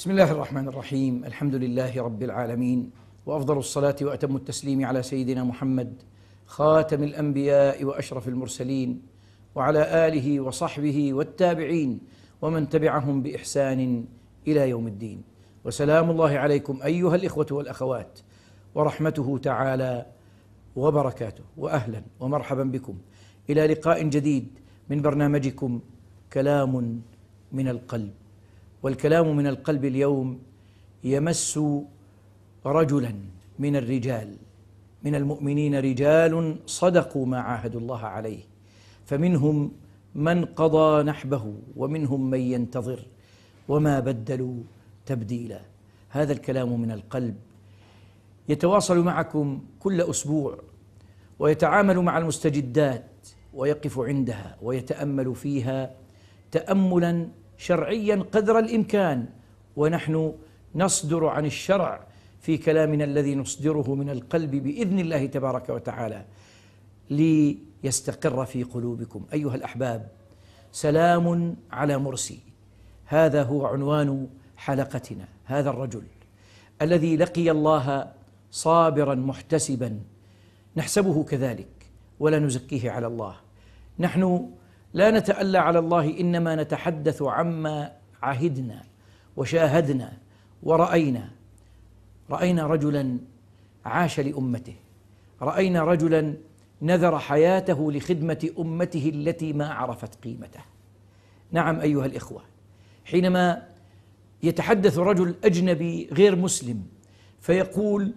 بسم الله الرحمن الرحيم الحمد لله رب العالمين وافضل الصلاه واتم التسليم على سيدنا محمد خاتم الانبياء واشرف المرسلين وعلى اله وصحبه والتابعين ومن تبعهم باحسان الى يوم الدين وسلام الله عليكم ايها الاخوه والاخوات ورحمته تعالى وبركاته واهلا ومرحبا بكم الى لقاء جديد من برنامجكم كلام من القلب والكلام من القلب اليوم يمس رجلا من الرجال من المؤمنين رجال صدقوا ما عاهدوا الله عليه فمنهم من قضى نحبه ومنهم من ينتظر وما بدلوا تبديلا هذا الكلام من القلب يتواصل معكم كل اسبوع ويتعامل مع المستجدات ويقف عندها ويتامل فيها تاملا شرعيا قدر الامكان ونحن نصدر عن الشرع في كلامنا الذي نصدره من القلب باذن الله تبارك وتعالى ليستقر في قلوبكم ايها الاحباب سلام على مرسي هذا هو عنوان حلقتنا هذا الرجل الذي لقي الله صابرا محتسبا نحسبه كذلك ولا نزكيه على الله نحن لا نتألى على الله إنما نتحدث عما عهدنا وشاهدنا ورأينا رأينا رجلا عاش لأمته رأينا رجلا نذر حياته لخدمة أمته التي ما عرفت قيمته نعم أيها الإخوة حينما يتحدث رجل أجنبي غير مسلم فيقول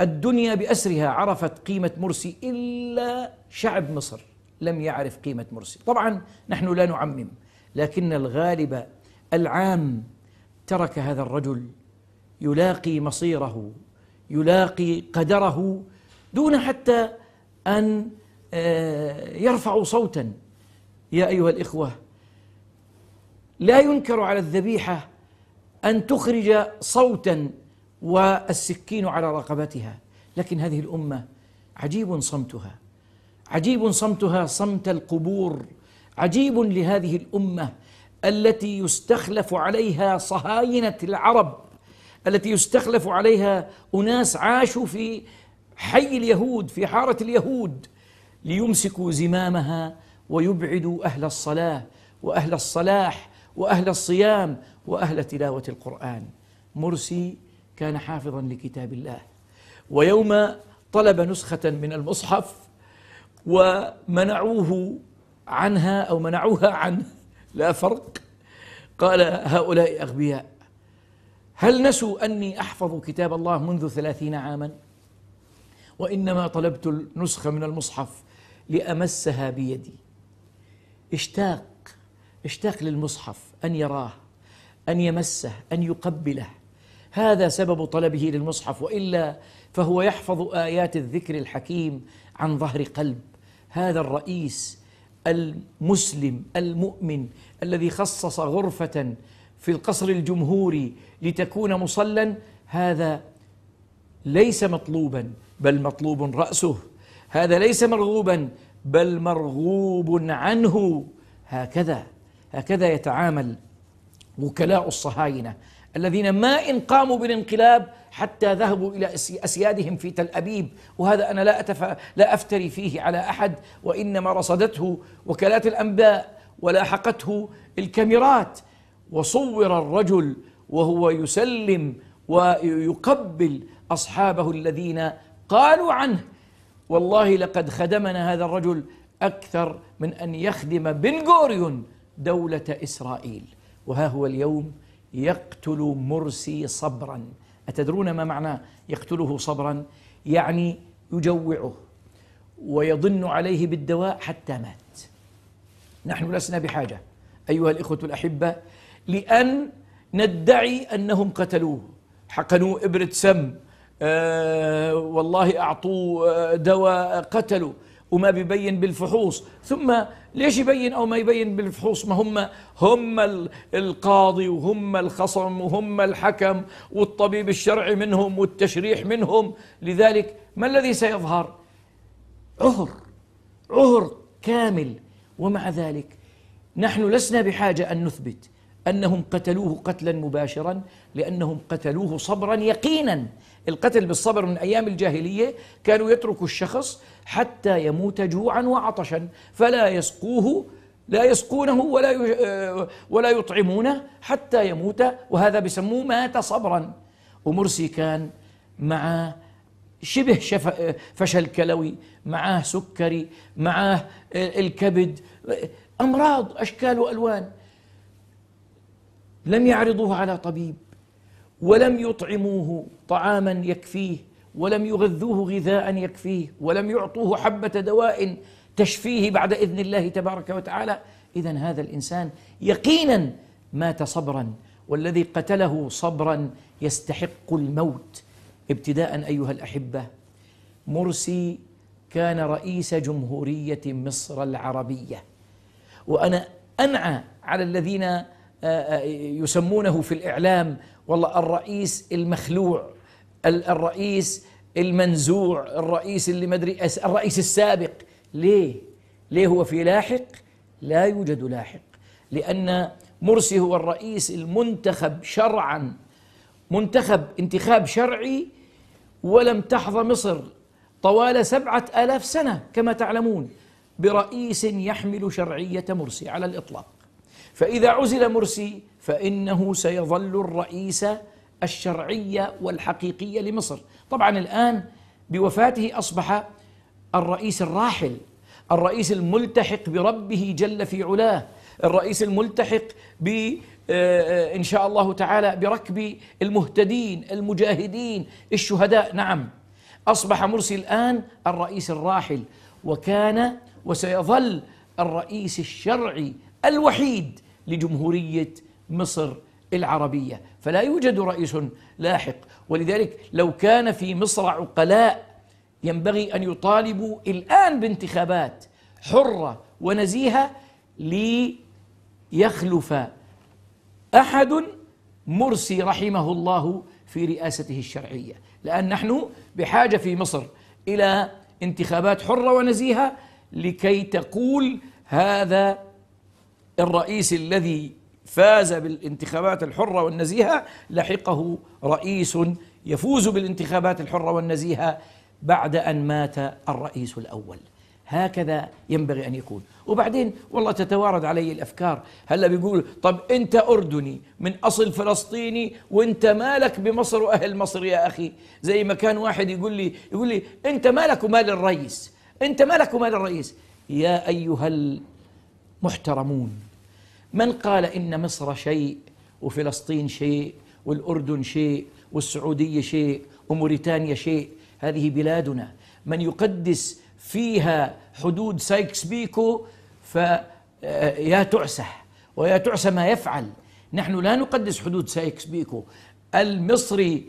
الدنيا بأسرها عرفت قيمة مرسي إلا شعب مصر لم يعرف قيمة مرسي طبعا نحن لا نعمم لكن الغالب العام ترك هذا الرجل يلاقي مصيره يلاقي قدره دون حتى أن آه، يرفع صوتا يا أيها الإخوة لا ينكر على الذبيحة أن تخرج صوتا والسكين على رقبتها لكن هذه الأمة عجيب صمتها عجيب صمتها صمت القبور عجيب لهذه الامه التي يستخلف عليها صهاينه العرب التي يستخلف عليها اناس عاشوا في حي اليهود في حاره اليهود ليمسكوا زمامها ويبعدوا اهل الصلاه واهل الصلاح واهل الصيام واهل تلاوه القران مرسي كان حافظا لكتاب الله ويوم طلب نسخه من المصحف ومنعوه عنها أو منعوها عنه لا فرق قال هؤلاء أغبياء هل نسوا أني أحفظ كتاب الله منذ ثلاثين عاما وإنما طلبت النسخة من المصحف لأمسها بيدي اشتاق اشتاق للمصحف أن يراه أن يمسه أن يقبله هذا سبب طلبه للمصحف وإلا فهو يحفظ آيات الذكر الحكيم عن ظهر قلب هذا الرئيس المسلم المؤمن الذي خصص غرفة في القصر الجمهوري لتكون مصلا هذا ليس مطلوبا بل مطلوب رأسه هذا ليس مرغوبا بل مرغوب عنه هكذا هكذا يتعامل وكلاء الصهاينة الذين ما إن قاموا بالانقلاب حتى ذهبوا إلى أسيادهم في تل أبيب وهذا أنا لا, أتف لا أفتري فيه على أحد وإنما رصدته وكالات الأنباء ولاحقته الكاميرات وصور الرجل وهو يسلم ويقبل أصحابه الذين قالوا عنه والله لقد خدمنا هذا الرجل أكثر من أن يخدم بن غوريون دولة إسرائيل وها هو اليوم يقتل مرسي صبرا أتدرون ما معنى يقتله صبرا يعني يجوعه ويضن عليه بالدواء حتى مات نحن لسنا بحاجة أيها الإخوة الأحبة لأن ندعي أنهم قتلوه حقنوا إبرة سم آه والله أعطوه آه، دواء قتلوا وما بيبين بالفحوص ثم ليش يبين أو ما يبين بالفحوص ما هم هم القاضي وهم الخصم وهم الحكم والطبيب الشرعي منهم والتشريح منهم لذلك ما الذي سيظهر عهر عهر كامل ومع ذلك نحن لسنا بحاجة أن نثبت أنهم قتلوه قتلا مباشرا لأنهم قتلوه صبرا يقينا القتل بالصبر من أيام الجاهلية كانوا يتركوا الشخص حتى يموت جوعا وعطشا فلا يسقوه لا يسقونه ولا آه، ولا يطعمونه حتى يموت وهذا بسموه مات صبرا ومرسي كان مع شبه آه، فشل كلوي معاه سكري معاه آه، الكبد امراض اشكال والوان لم يعرضوه على طبيب ولم يطعموه طعاما يكفيه ولم يغذوه غذاء يكفيه ولم يعطوه حبة دواء تشفيه بعد إذن الله تبارك وتعالى إذا هذا الإنسان يقينا مات صبرا والذي قتله صبرا يستحق الموت ابتداء أيها الأحبة مرسي كان رئيس جمهورية مصر العربية وأنا أنعى على الذين آه، آه، يسمونه في الإعلام والله الرئيس المخلوع الرئيس المنزوع الرئيس اللي مدري الرئيس السابق ليه ليه هو في لاحق لا يوجد لاحق لأن مرسي هو الرئيس المنتخب شرعا منتخب انتخاب شرعي ولم تحظى مصر طوال سبعة آلاف سنة كما تعلمون برئيس يحمل شرعية مرسي على الإطلاق فإذا عزل مرسي فإنه سيظل الرئيس الشرعية والحقيقية لمصر طبعا الآن بوفاته أصبح الرئيس الراحل الرئيس الملتحق بربه جل في علاه الرئيس الملتحق ب آه، آه، إن شاء الله تعالى بركب المهتدين المجاهدين الشهداء نعم أصبح مرسي الآن الرئيس الراحل وكان وسيظل الرئيس الشرعي الوحيد لجمهورية مصر العربية فلا يوجد رئيس لاحق ولذلك لو كان في مصر عقلاء ينبغي أن يطالبوا الآن بانتخابات حرة ونزيهة ليخلف أحد مرسي رحمه الله في رئاسته الشرعية لأن نحن بحاجة في مصر إلى انتخابات حرة ونزيهة لكي تقول هذا الرئيس الذي فاز بالانتخابات الحرة والنزيهة لحقه رئيس يفوز بالانتخابات الحرة والنزيهة بعد أن مات الرئيس الأول هكذا ينبغي أن يكون وبعدين والله تتوارد علي الأفكار هلأ بيقول طب أنت أردني من أصل فلسطيني وأنت مالك بمصر وأهل مصر يا أخي زي ما كان واحد يقول لي يقول لي أنت مالك ومال الرئيس أنت مالك ومال الرئيس يا أيها المحترمون من قال إن مصر شيء وفلسطين شيء والأردن شيء والسعودية شيء وموريتانيا شيء هذه بلادنا من يقدس فيها حدود سايكس بيكو فيا آه، تعسح ويا تعسى ما يفعل نحن لا نقدس حدود سايكس بيكو المصري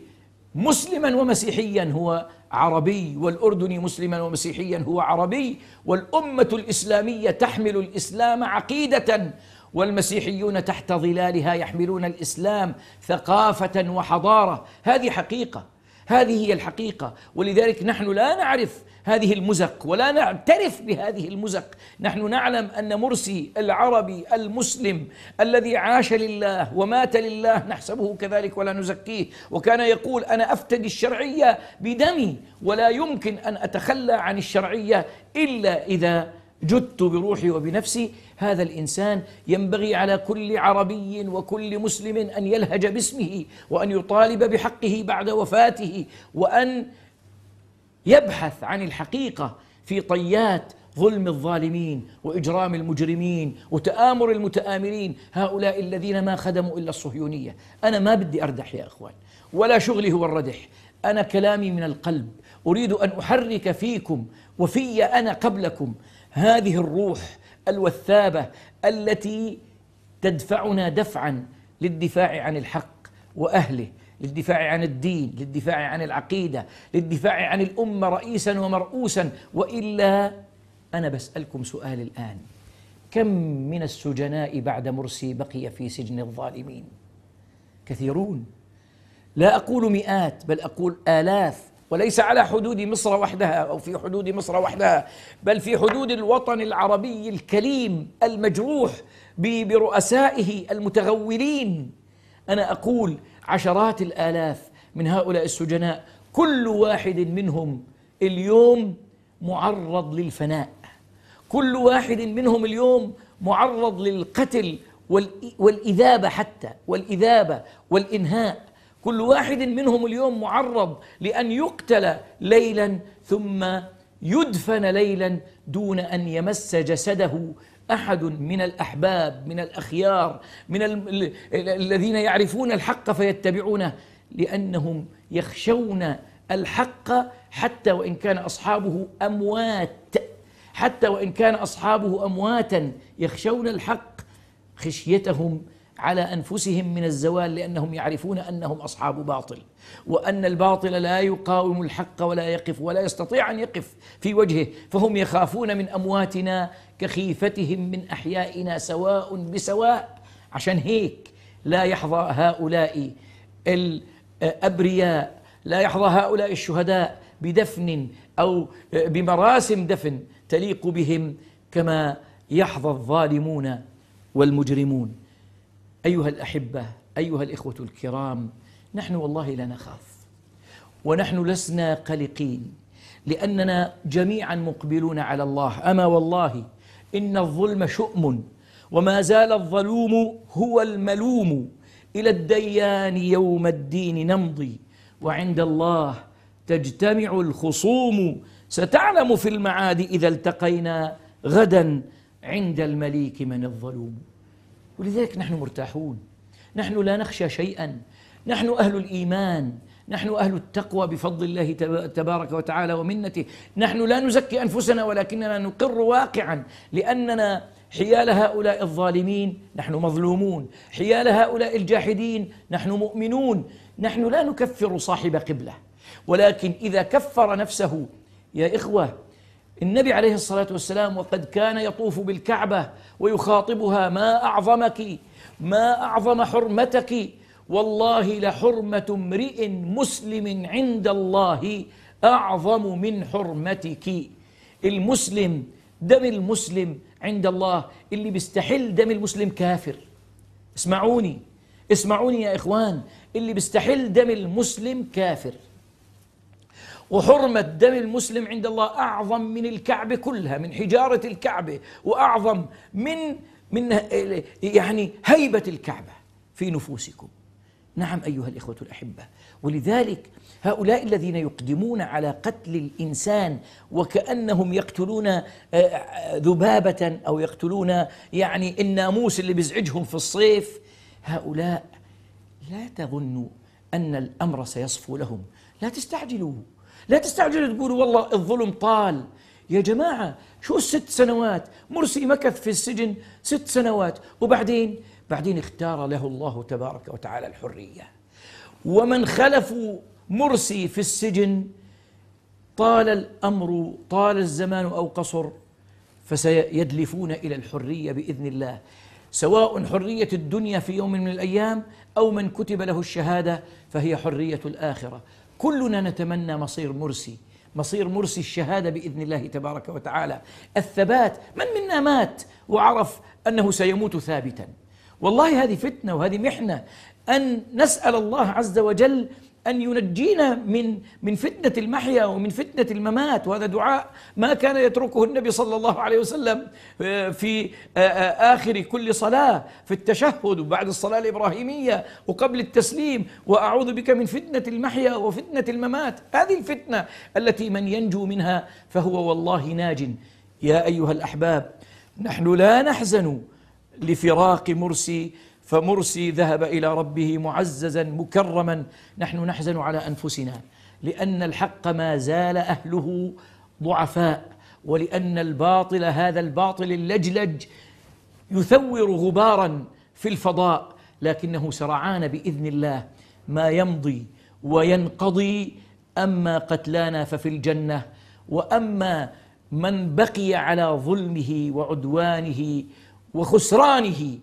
مسلما ومسيحيا هو عربي والأردني مسلما ومسيحيا هو عربي والأمة الإسلامية تحمل الإسلام عقيدة والمسيحيون تحت ظلالها يحملون الاسلام ثقافه وحضاره هذه حقيقه هذه هي الحقيقه ولذلك نحن لا نعرف هذه المزق ولا نعترف بهذه المزق نحن نعلم ان مرسي العربي المسلم الذي عاش لله ومات لله نحسبه كذلك ولا نزكيه وكان يقول انا افتدي الشرعيه بدمي ولا يمكن ان اتخلى عن الشرعيه الا اذا جدت بروحي وبنفسي هذا الانسان ينبغي على كل عربي وكل مسلم ان يلهج باسمه وان يطالب بحقه بعد وفاته وان يبحث عن الحقيقه في طيات ظلم الظالمين واجرام المجرمين وتامر المتامرين هؤلاء الذين ما خدموا الا الصهيونيه انا ما بدي اردح يا اخوان ولا شغلي هو الردح انا كلامي من القلب اريد ان احرك فيكم وفي انا قبلكم هذه الروح الوثابه التي تدفعنا دفعا للدفاع عن الحق واهله للدفاع عن الدين للدفاع عن العقيده للدفاع عن الامه رئيسا ومرؤوسا والا انا بسالكم سؤال الان كم من السجناء بعد مرسي بقي في سجن الظالمين كثيرون لا اقول مئات بل اقول الاف وليس على حدود مصر وحدها أو في حدود مصر وحدها بل في حدود الوطن العربي الكليم المجروح برؤسائه المتغولين أنا أقول عشرات الآلاف من هؤلاء السجناء كل واحد منهم اليوم معرض للفناء كل واحد منهم اليوم معرض للقتل والإذابة حتى والإذابة والإنهاء كل واحد منهم اليوم معرض لأن يقتل ليلا ثم يدفن ليلا دون أن يمس جسده أحد من الأحباب من الأخيار من الذين يعرفون الحق فيتبعونه لأنهم يخشون الحق حتى وإن كان أصحابه أموات حتى وإن كان أصحابه أمواتا يخشون الحق خشيتهم على انفسهم من الزوال لانهم يعرفون انهم اصحاب باطل وان الباطل لا يقاوم الحق ولا يقف ولا يستطيع ان يقف في وجهه فهم يخافون من امواتنا كخيفتهم من احيائنا سواء بسواء عشان هيك لا يحظى هؤلاء الابرياء لا يحظى هؤلاء الشهداء بدفن او بمراسم دفن تليق بهم كما يحظى الظالمون والمجرمون أيها الأحبة أيها الإخوة الكرام نحن والله لا نخاف ونحن لسنا قلقين لأننا جميعا مقبلون على الله أما والله إن الظلم شؤم وما زال الظلوم هو الملوم إلى الديان يوم الدين نمضي وعند الله تجتمع الخصوم ستعلم في المعاد إذا التقينا غدا عند المليك من الظلوم ولذلك نحن مرتاحون نحن لا نخشى شيئا نحن اهل الايمان نحن اهل التقوى بفضل الله تبارك وتعالى ومنته نحن لا نزكي انفسنا ولكننا نقر واقعا لاننا حيال هؤلاء الظالمين نحن مظلومون حيال هؤلاء الجاحدين نحن مؤمنون نحن لا نكفر صاحب قبله ولكن اذا كفر نفسه يا اخوه النبي عليه الصلاة والسلام وقد كان يطوف بالكعبة ويخاطبها ما أعظمك ما أعظم حرمتك والله لحرمة امرئ مسلم عند الله أعظم من حرمتك المسلم دم المسلم عند الله اللي بيستحل دم المسلم كافر اسمعوني اسمعوني يا إخوان اللي بيستحل دم المسلم كافر وحرمة دم المسلم عند الله أعظم من الكعبة كلها من حجارة الكعبة وأعظم من من يعني هيبة الكعبة في نفوسكم نعم أيها الإخوة الأحبة ولذلك هؤلاء الذين يقدمون على قتل الإنسان وكأنهم يقتلون آه، آه، ذبابة أو يقتلون يعني الناموس اللي بيزعجهم في الصيف هؤلاء لا تظنوا أن الأمر سيصفو لهم لا تستعجلوا لا تستعجلوا تقولوا والله الظلم طال يا جماعة شو الست سنوات مرسي مكث في السجن ست سنوات وبعدين بعدين اختار له الله تبارك وتعالى الحرية ومن خلفوا مرسي في السجن طال الأمر طال الزمان أو قصر فسيدلفون إلى الحرية بإذن الله سواء حرية الدنيا في يوم من الأيام أو من كتب له الشهادة فهي حرية الآخرة كلنا نتمنى مصير مرسي مصير مرسي الشهاده باذن الله تبارك وتعالى الثبات من منا مات وعرف انه سيموت ثابتا والله هذه فتنه وهذه محنه ان نسال الله عز وجل أن ينجينا من من فتنة المحيا ومن فتنة الممات وهذا دعاء ما كان يتركه النبي صلى الله عليه وسلم آه، في آه، آه، آخر كل صلاة في التشهد وبعد الصلاة الإبراهيمية وقبل التسليم وأعوذ بك من فتنة المحيا وفتنة الممات هذه الفتنة التي من ينجو منها فهو والله ناج يا أيها الأحباب نحن لا نحزن لفراق مرسي فمرسي ذهب الى ربه معززا مكرما نحن نحزن على انفسنا لان الحق ما زال اهله ضعفاء ولان الباطل هذا الباطل اللجلج يثور غبارا في الفضاء لكنه سرعان باذن الله ما يمضي وينقضي اما قتلانا ففي الجنه واما من بقي على ظلمه وعدوانه وخسرانه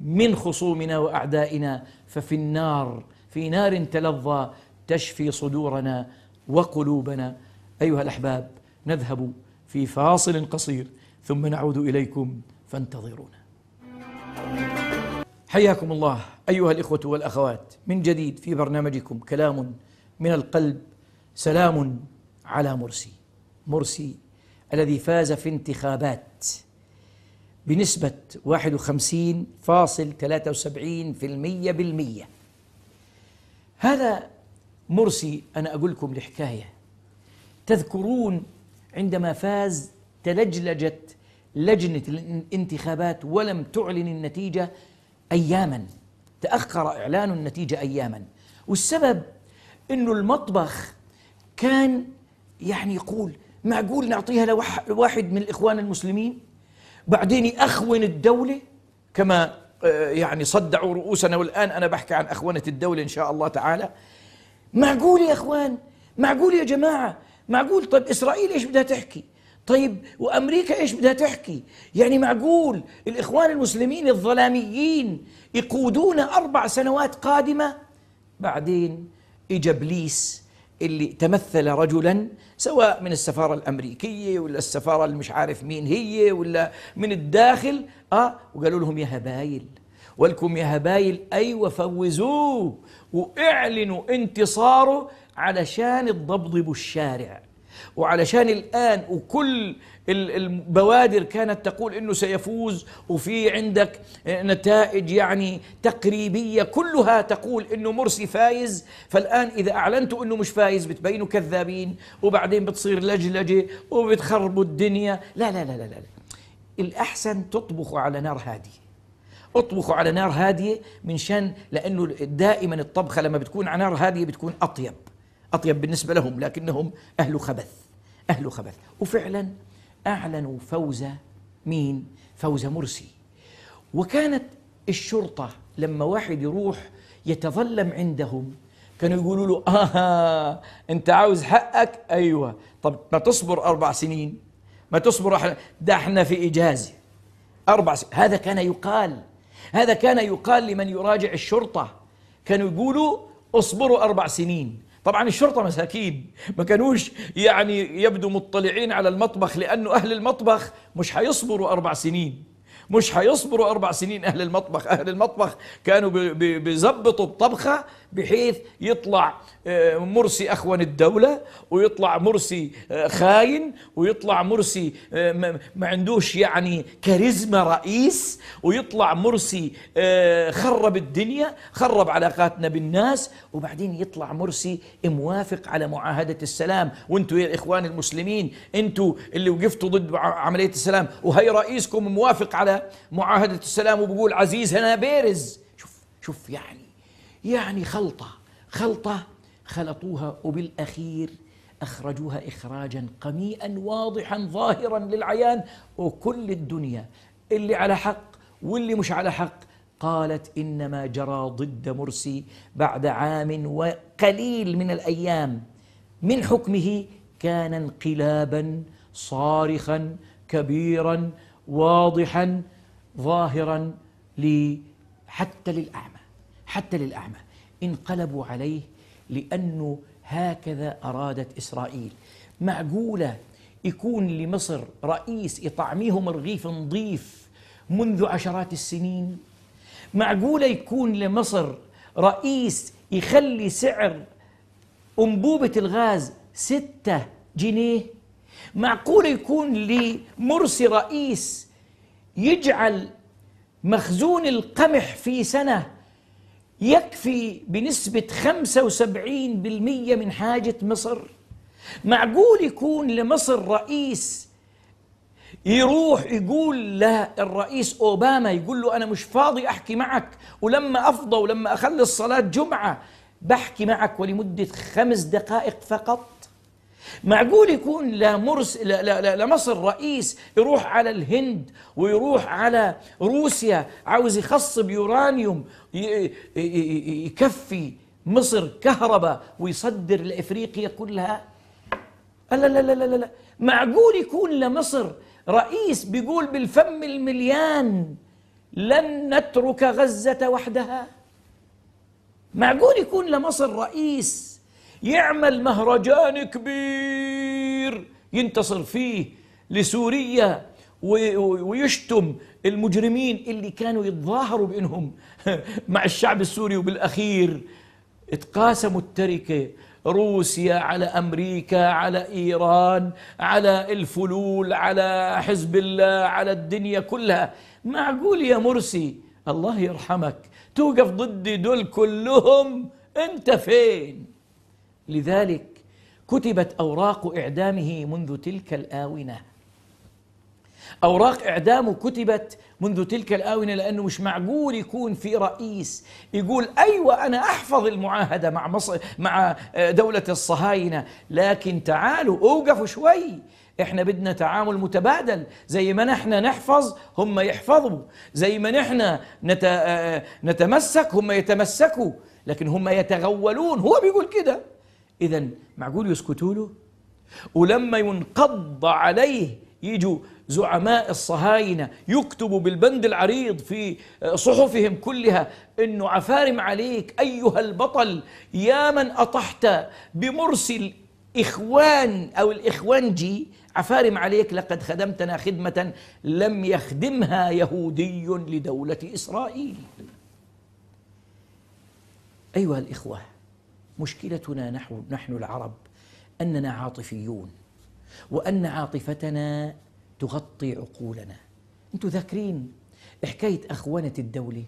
من خصومنا واعدائنا ففي النار في نار تلظى تشفي صدورنا وقلوبنا ايها الاحباب نذهب في فاصل قصير ثم نعود اليكم فانتظرونا. حياكم الله ايها الاخوه والاخوات من جديد في برنامجكم كلام من القلب سلام على مرسي. مرسي الذي فاز في انتخابات بنسبة 51.73% بالمية هذا مرسي أنا أقول لكم الحكاية تذكرون عندما فاز تلجلجت لجنة الانتخابات ولم تعلن النتيجة أياما تأخر إعلان النتيجة أياما والسبب أنه المطبخ كان يعني يقول معقول نعطيها لواحد من الإخوان المسلمين بعدين يأخون الدولة كما آه، يعني صدعوا رؤوسنا والآن أنا بحكي عن أخونة الدولة إن شاء الله تعالى معقول يا أخوان معقول يا جماعة معقول طيب إسرائيل إيش بدها تحكي طيب وامريكا ايش بدها تحكي؟ يعني معقول الاخوان المسلمين الظلاميين يقودون اربع سنوات قادمه بعدين اجى ابليس اللي تمثل رجلا سواء من السفارة الأمريكية ولا السفارة المش عارف مين هي ولا من الداخل آه وقالوا لهم يا هبايل ولكم يا هبايل أي أيوة وفوزوه واعلنوا انتصاره علشان تضبضبوا الشارع وعلشان الآن وكل البوادر كانت تقول أنه سيفوز وفي عندك نتائج يعني تقريبية كلها تقول أنه مرسي فايز فالآن إذا أعلنتوا أنه مش فايز بتبينوا كذابين وبعدين بتصير لجلجة وبتخربوا الدنيا لا لا لا لا, لا. الأحسن تطبخوا على نار هاديه اطبخوا على نار هاديه من شان لانه دائما الطبخه لما بتكون على نار هاديه بتكون اطيب أطيب بالنسبة لهم لكنهم أهل خبث أهل خبث وفعلا أعلنوا فوز مين؟ فوز مرسي وكانت الشرطة لما واحد يروح يتظلم عندهم كانوا يقولوا له آه أنت عاوز حقك أيوة طب ما تصبر أربع سنين ما تصبر ده احنا في إجازة أربع سنين هذا كان يقال هذا كان يقال لمن يراجع الشرطة كانوا يقولوا اصبروا أربع سنين طبعا الشرطه مساكين ما كانوش يعني يبدو مطلعين على المطبخ لانه اهل المطبخ مش حيصبروا اربع سنين مش هيصبروا اربع سنين اهل المطبخ اهل المطبخ كانوا بيظبطوا بطبخه بحيث يطلع آه، مرسي أخون الدولة ويطلع مرسي آه، خاين ويطلع مرسي آه، ما عندوش يعني كاريزما رئيس ويطلع مرسي خرب الدنيا خرب علاقاتنا بالناس وبعدين يطلع مرسي موافق على معاهدة السلام وانتوا يا الإخوان المسلمين انتوا اللي وقفتوا ضد عملية السلام وهي رئيسكم موافق على معاهدة السلام وبقول عزيز هنا بيرز شوف شوف يعني يعني خلطة خلطة خلطوها وبالأخير أخرجوها إخراجا قميئا واضحا ظاهرا للعيان وكل الدنيا اللي على حق واللي مش على حق قالت إنما جرى ضد مرسي بعد عام وقليل من الأيام من حكمه كان انقلابا صارخا كبيرا واضحا ظاهرا حتى للأعمى حتى للأعمى انقلبوا عليه لأنه هكذا أرادت إسرائيل معقولة يكون لمصر رئيس يطعميهم رغيف نظيف منذ عشرات السنين معقولة يكون لمصر رئيس يخلي سعر أنبوبة الغاز ستة جنيه معقولة يكون لمرسي رئيس يجعل مخزون القمح في سنة يكفي بنسبة 75% من حاجة مصر معقول يكون لمصر رئيس يروح يقول له الرئيس أوباما يقول له أنا مش فاضي أحكي معك ولما أفضى ولما أخلص صلاة جمعة بحكي معك ولمدة خمس دقائق فقط معقول يكون لمرس لمصر رئيس يروح على الهند ويروح على روسيا عاوز يخصب يورانيوم يكفي مصر كهرباء ويصدر لافريقيا كلها لا لا لا لا لا معقول يكون لمصر رئيس بيقول بالفم المليان لن نترك غزه وحدها معقول يكون لمصر رئيس يعمل مهرجان كبير ينتصر فيه لسوريا ويشتم المجرمين اللي كانوا يتظاهروا بانهم مع الشعب السوري وبالاخير اتقاسموا التركه روسيا على امريكا على ايران على الفلول على حزب الله على الدنيا كلها معقول يا مرسي الله يرحمك توقف ضد دول كلهم انت فين لذلك كتبت أوراق إعدامه منذ تلك الآونة أوراق إعدامه كتبت منذ تلك الآونة لأنه مش معقول يكون في رئيس يقول أيوة أنا أحفظ المعاهدة مع, مصر مع دولة الصهاينة لكن تعالوا أوقفوا شوي احنا بدنا تعامل متبادل زي ما نحن نحفظ هم يحفظوا زي ما نحن نت... آه، نتمسك هم يتمسكوا لكن هم يتغولون هو بيقول كده إذا معقول يسكتوا له ولما ينقض عليه يجوا زعماء الصهاينة يكتبوا بالبند العريض في صحفهم كلها أنه عفارم عليك أيها البطل يا من أطحت بمرسل إخوان أو الإخوانجي عفارم عليك لقد خدمتنا خدمة لم يخدمها يهودي لدولة إسرائيل أيها الإخوة مشكلتنا نحو نحن العرب أننا عاطفيون وأن عاطفتنا تغطي عقولنا أنتم ذاكرين حكاية أخوانة الدولة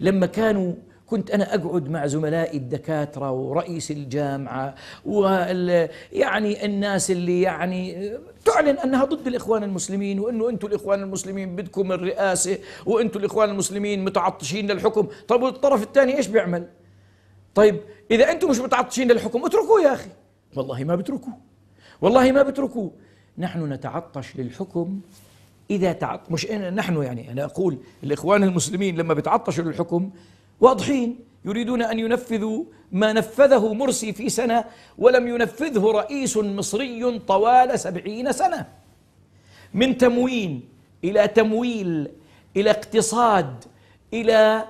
لما كانوا كنت أنا أقعد مع زملائي الدكاترة ورئيس الجامعة ويعني الناس اللي يعني تعلن أنها ضد الإخوان المسلمين وأنه أنتم الإخوان المسلمين بدكم الرئاسة وأنتم الإخوان المسلمين متعطشين للحكم طب والطرف الثاني إيش بيعمل؟ طيب إذا أنتم مش متعطشين للحكم اتركوه يا أخي والله ما بتركوه والله ما بتركوه نحن نتعطش للحكم إذا تعط مش نحن يعني أنا أقول الإخوان المسلمين لما بتعطشوا للحكم واضحين يريدون أن ينفذوا ما نفذه مرسي في سنة ولم ينفذه رئيس مصري طوال سبعين سنة من تموين إلى تمويل إلى اقتصاد إلى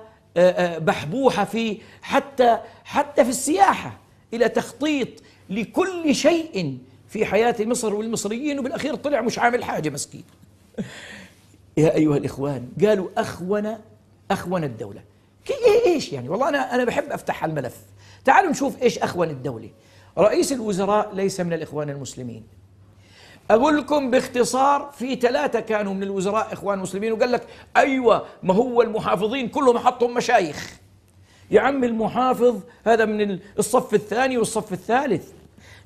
بحبوحه آه، آه، في حتى حتى في السياحه الى تخطيط لكل شيء في حياه مصر والمصريين وبالاخير طلع مش عامل حاجه مسكين. يا ايها الاخوان قالوا اخون اخون الدوله. إيه- ايش يعني؟ والله انا انا بحب افتح الملف. تعالوا نشوف ايش اخون الدوله. رئيس الوزراء ليس من الاخوان المسلمين. أقول لكم باختصار في ثلاثة كانوا من الوزراء إخوان المسلمين وقال لك أيوة ما هو المحافظين كلهم حطهم مشايخ يا عم المحافظ هذا من الصف الثاني والصف الثالث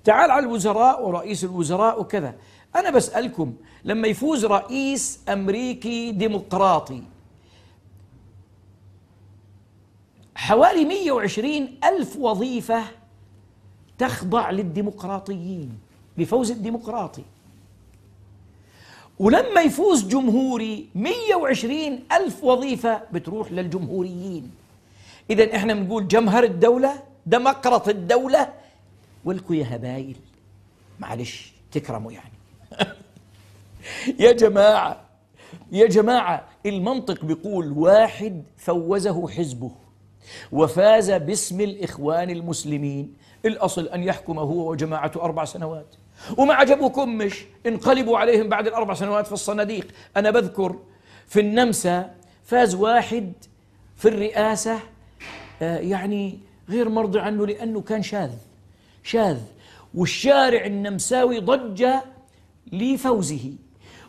تعال على الوزراء ورئيس الوزراء وكذا أنا بسألكم لما يفوز رئيس أمريكي ديمقراطي حوالي 120 ألف وظيفة تخضع للديمقراطيين بفوز الديمقراطي ولما يفوز جمهوري 120 ألف وظيفة بتروح للجمهوريين إذا إحنا بنقول جمهر الدولة ده مقرط الدولة ولكوا يا هبايل معلش تكرموا يعني يا جماعة يا جماعة المنطق بيقول واحد فوزه حزبه وفاز باسم الإخوان المسلمين الأصل أن يحكم هو وجماعته أربع سنوات وما عجبوكم مش انقلبوا عليهم بعد الأربع سنوات في الصناديق أنا بذكر في النمسا فاز واحد في الرئاسة آه، يعني غير مرضي عنه لأنه كان شاذ شاذ والشارع النمساوي ضج لفوزه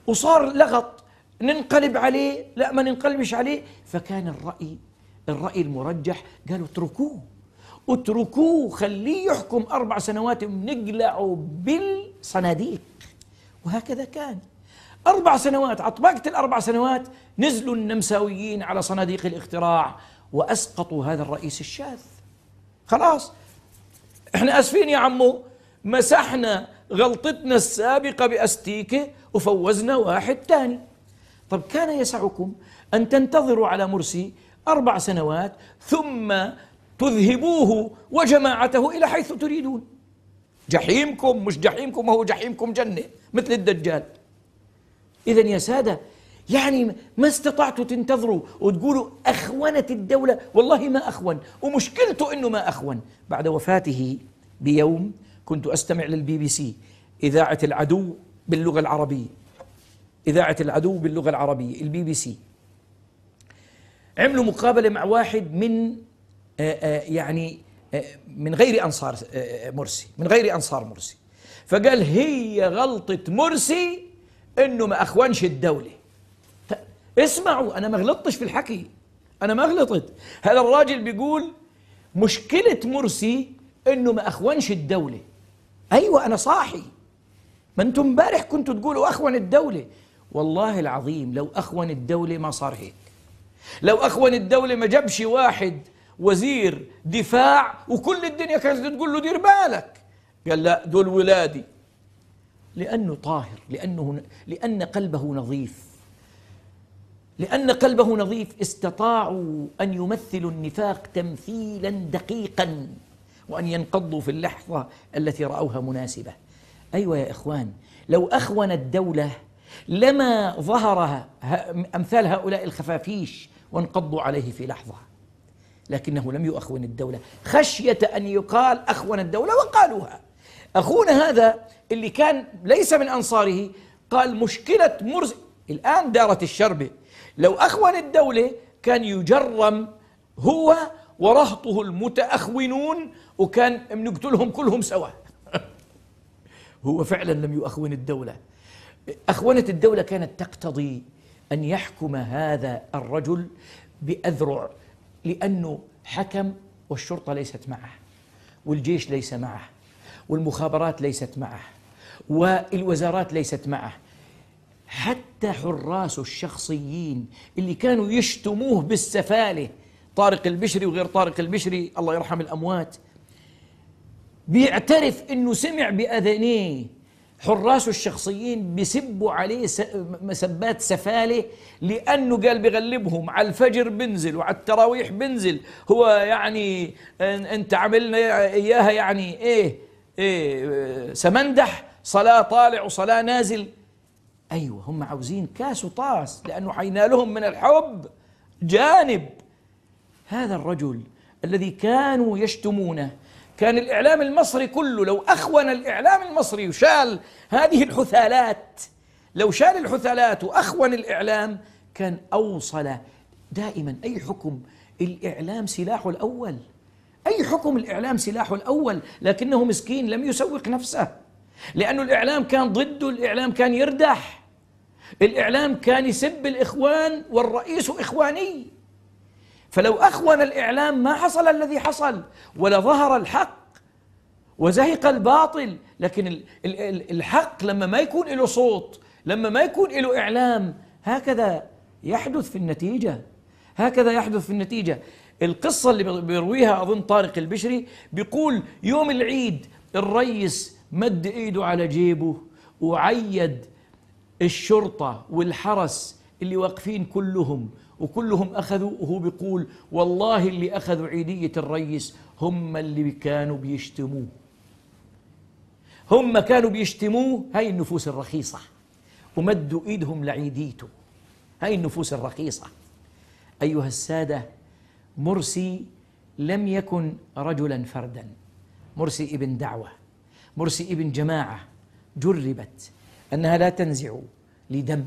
وصار لغط ننقلب عليه لا ما ننقلبش عليه فكان الرأي الرأي المرجح قالوا اتركوه اتركوه خليه يحكم أربع سنوات نقلعه بالصناديق وهكذا كان أربع سنوات عطبقت الأربع سنوات نزلوا النمساويين على صناديق الاختراع وأسقطوا هذا الرئيس الشاذ خلاص احنا اسفين يا عمو مسحنا غلطتنا السابقة بأستيكة وفوزنا واحد ثاني طب كان يسعكم أن تنتظروا على مرسي أربع سنوات ثم تذهبوه وجماعته إلى حيث تريدون جحيمكم مش جحيمكم وهو جحيمكم جنة مثل الدجال إذا يا سادة يعني ما استطعتوا تنتظروا وتقولوا أخونت الدولة والله ما أخون ومشكلته أنه ما أخون بعد وفاته بيوم كنت أستمع للبي بي سي إذاعة العدو باللغة العربية إذاعة العدو باللغة العربية البي بي سي عملوا مقابلة مع واحد من آه، آه، يعني آه، من غير انصار مرسي من غير انصار مرسي فقال هي غلطه مرسي انه ما اخونش الدوله اسمعوا انا ما غلطتش في الحكي انا ما غلطت هذا الراجل بيقول مشكله مرسي انه ما اخونش الدوله ايوه انا صاحي ما انتم امبارح كنتوا تقولوا اخون الدوله والله العظيم لو اخون الدوله ما صار هيك لو اخون الدوله ما جابش واحد وزير دفاع وكل الدنيا كانت تقول له دير بالك قال لا دول ولادي لأنه طاهر لأنه لأن قلبه نظيف لأن قلبه نظيف استطاعوا أن يمثلوا النفاق تمثيلا دقيقا وأن ينقضوا في اللحظة التي رأوها مناسبة أيوة يا إخوان لو أخون الدولة لما ظهر أمثال هؤلاء الخفافيش وانقضوا عليه في لحظة لكنه لم يؤخون الدولة خشية أن يقال أخون الدولة وقالوها أخونا هذا اللي كان ليس من أنصاره قال مشكلة مرز الآن دارت الشربة لو أخون الدولة كان يجرم هو ورهطه المتأخونون وكان بنقتلهم كلهم سوا هو فعلا لم يؤخون الدولة أخونة الدولة كانت تقتضي أن يحكم هذا الرجل بأذرع لأنه حكم والشرطة ليست معه والجيش ليس معه والمخابرات ليست معه والوزارات ليست معه حتى حراسه الشخصيين اللي كانوا يشتموه بالسفاله طارق البشري وغير طارق البشري الله يرحم الاموات بيعترف انه سمع باذنيه حراسه الشخصيين بيسبوا عليه مسبات سفاله لانه قال بغلبهم على الفجر بنزل وعلى التراويح بنزل هو يعني انت عملنا اياها يعني ايه ايه سمندح صلاه طالع وصلاه نازل ايوه هم عاوزين كاس وطاس لانه حينالهم من الحب جانب هذا الرجل الذي كانوا يشتمونه كان الإعلام المصري كله لو أخون الإعلام المصري وشال هذه الحثالات لو شال الحثالات وأخون الإعلام كان أوصل دائما أي حكم الإعلام سلاحه الأول أي حكم الإعلام سلاحه الأول لكنه مسكين لم يسوق نفسه لأن الإعلام كان ضده الإعلام كان يردح الإعلام كان يسب الإخوان والرئيس إخواني فلو أخون الإعلام ما حصل الذي حصل ولظهر الحق وزهق الباطل لكن الحق لما ما يكون له صوت لما ما يكون له إعلام هكذا يحدث في النتيجة هكذا يحدث في النتيجة القصة اللي بيرويها أظن طارق البشري بيقول يوم العيد الرئيس مد إيده على جيبه وعيد الشرطة والحرس اللي واقفين كلهم وكلهم أخذوا وهو بيقول والله اللي أخذوا عيدية الريس هم اللي كانوا بيشتموه هم كانوا بيشتموه هاي النفوس الرخيصة ومدوا إيدهم لعيديته هاي النفوس الرخيصة أيها السادة مرسي لم يكن رجلا فردا مرسي ابن دعوة مرسي ابن جماعة جربت أنها لا تنزع لدم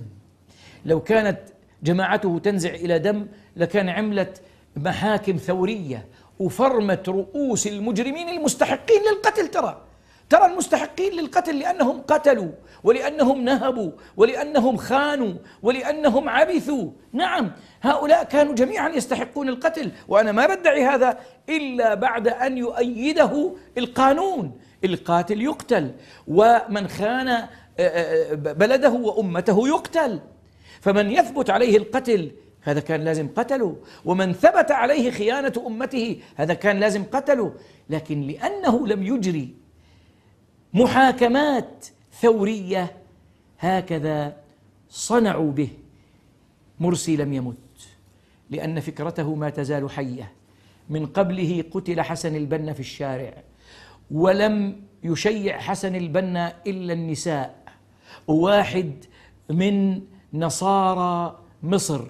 لو كانت جماعته تنزع إلى دم لكان عملت محاكم ثورية وفرمت رؤوس المجرمين المستحقين للقتل ترى ترى المستحقين للقتل لأنهم قتلوا ولأنهم نهبوا ولأنهم خانوا ولأنهم عبثوا نعم هؤلاء كانوا جميعا يستحقون القتل وأنا ما بدعي هذا إلا بعد أن يؤيده القانون القاتل يقتل ومن خان آه، آه، آه، بلده وأمته يقتل فمن يثبت عليه القتل هذا كان لازم قتله ومن ثبت عليه خيانة أمته هذا كان لازم قتله لكن لأنه لم يجري محاكمات ثورية هكذا صنعوا به مرسي لم يمت لأن فكرته ما تزال حية من قبله قتل حسن البنا في الشارع ولم يشيع حسن البنا إلا النساء واحد من نصارى مصر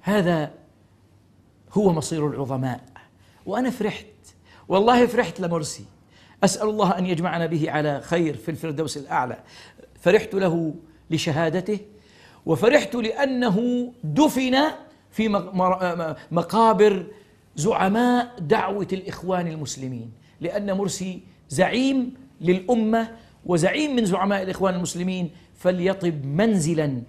هذا هو مصير العظماء وأنا فرحت والله فرحت لمرسي أسأل الله أن يجمعنا به على خير في الفردوس الأعلى فرحت له لشهادته وفرحت لأنه دفن في مقابر زعماء دعوة الإخوان المسلمين لأن مرسي زعيم للأمة وزعيم من زعماء الإخوان المسلمين فليطب منزلا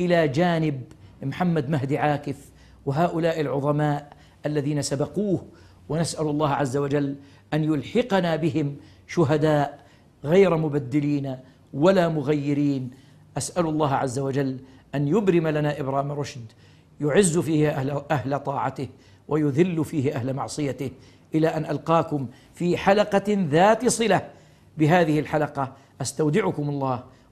إلى جانب محمد مهدي عاكف وهؤلاء العظماء الذين سبقوه ونسأل الله عز وجل أن يلحقنا بهم شهداء غير مبدلين ولا مغيرين أسأل الله عز وجل أن يبرم لنا إبرام رشد يعز فيه أهل, أهل طاعته ويذل فيه أهل معصيته إلى أن ألقاكم في حلقة ذات صلة بهذه الحلقة أستودعكم الله